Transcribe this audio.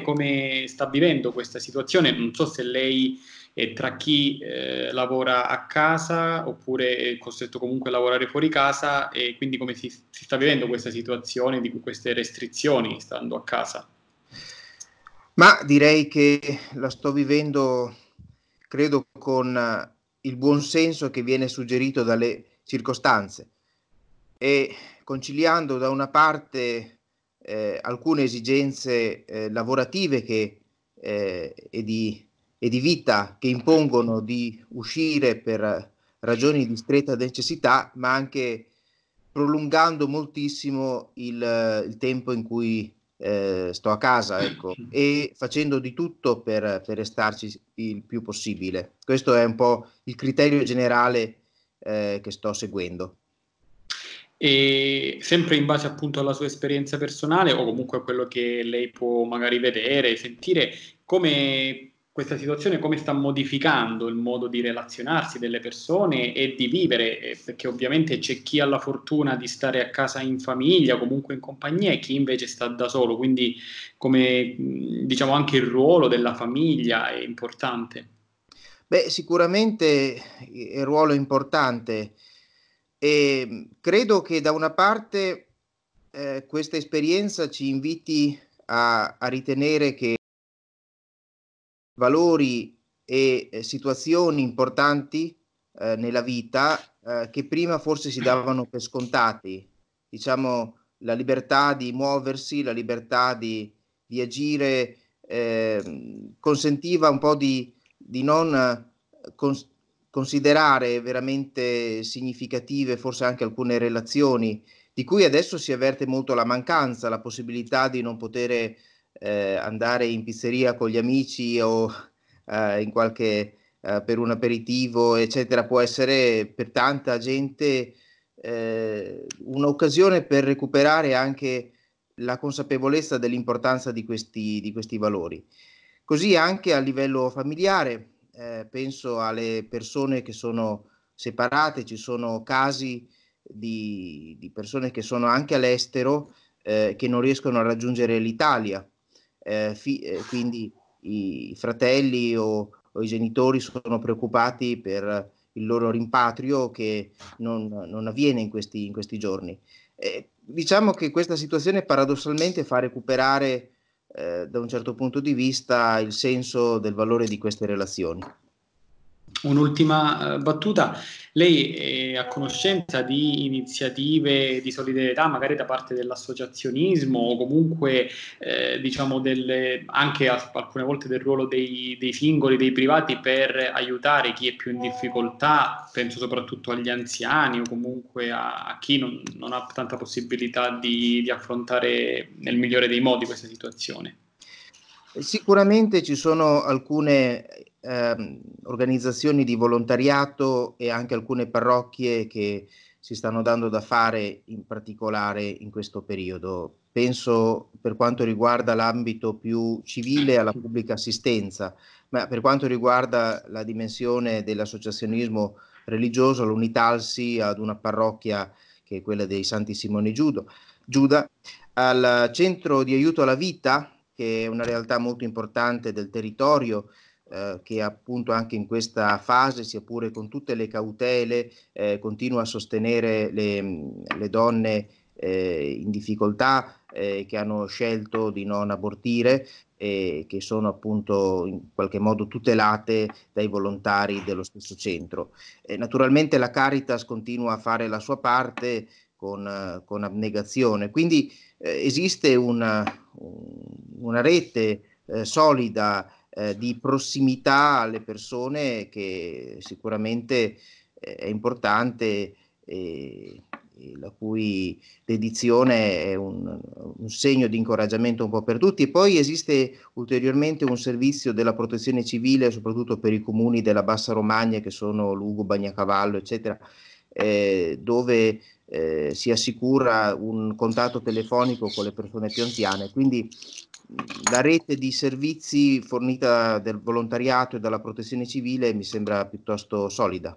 come sta vivendo questa situazione, non so se lei è tra chi eh, lavora a casa oppure è costretto comunque a lavorare fuori casa e quindi come si, si sta vivendo questa situazione di queste restrizioni stando a casa. Ma direi che la sto vivendo, credo, con eh, il buon senso che viene suggerito dalle circostanze e conciliando da una parte eh, alcune esigenze eh, lavorative che, eh, e, di, e, di, vita che impongono di uscire per ragioni di stretta necessità, ma anche prolungando moltissimo il, il tempo in cui eh, sto a casa ecco, e facendo di tutto per, per, restarci il più possibile. Questo è un po' il criterio generale eh, che sto seguendo e sempre in base appunto alla sua esperienza personale o comunque a quello che lei può magari vedere, sentire come questa situazione come sta modificando il modo di relazionarsi delle persone e di vivere, eh, perché ovviamente c'è chi ha la fortuna di stare a casa in famiglia, comunque in compagnia, e chi invece sta da solo, quindi come diciamo anche il ruolo della famiglia è importante. Beh, sicuramente il eh, ruolo è importante. E ehm, credo che da una parte eh, questa esperienza ci inviti a, a ritenere che valori e eh, situazioni importanti eh, nella vita eh, che prima forse si davano per scontati, diciamo la libertà di muoversi, la libertà di, di agire, ehm, consentiva un po' di, di non eh, con, considerare veramente significative forse anche alcune relazioni di cui adesso si avverte molto la mancanza, la possibilità di non poter eh, andare in pizzeria con gli amici o eh, in qualche, eh, per un aperitivo, eccetera, può essere per tanta gente eh, un'occasione per recuperare anche la consapevolezza dell'importanza di questi, di questi valori. Così anche a livello familiare, eh, penso alle persone che sono separate, ci sono casi di, di persone che sono anche all'estero eh, che non riescono a raggiungere l'Italia, eh, fi, eh, quindi i fratelli o, o, i genitori sono preoccupati per il loro rimpatrio che non, non avviene in questi, in questi giorni. Eh, diciamo che questa situazione paradossalmente fa recuperare eh, da un certo punto di vista il senso del valore di queste relazioni. Un'ultima eh, battuta, lei è a conoscenza di iniziative di solidarietà magari da parte dell'associazionismo o comunque eh, diciamo delle, anche alcune volte del ruolo dei, dei, singoli, dei privati per aiutare chi è più in difficoltà, penso soprattutto agli anziani o comunque a, a chi non, non, ha tanta possibilità di, di affrontare nel migliore dei modi questa situazione? Sicuramente ci sono alcune eh, organizzazioni di volontariato e anche alcune parrocchie che si stanno dando da fare in particolare in questo periodo. Penso per quanto riguarda l'ambito più civile alla pubblica assistenza, ma per quanto riguarda la dimensione dell'associazionismo religioso, l'Unitalsi ad una parrocchia che è quella dei Santi Simoni Giudo, Giuda, al centro di aiuto alla vita, che è una realtà molto importante del territorio, eh, che appunto anche in questa fase, sia pure con tutte le cautele, eh, continua a sostenere le, mm, le donne eh, in difficoltà eh, che hanno scelto di non abortire e che sono appunto in qualche modo tutelate dai volontari dello stesso centro. E naturalmente la Caritas continua a fare la sua parte con, eh, con abnegazione, quindi esiste una, una rete solida eh, di prossimità alle persone che sicuramente eh, è importante e, e, la cui dedizione è un, un, segno di incoraggiamento un po' per tutti. E poi esiste ulteriormente un servizio della protezione civile, soprattutto per i comuni della Bassa Romagna, che sono Lugo, Bagnacavallo, eccetera, eh, dove eh, si assicura un contatto telefonico con le persone più anziane. Quindi la rete di servizi fornita dal volontariato e dalla protezione civile mi sembra piuttosto solida.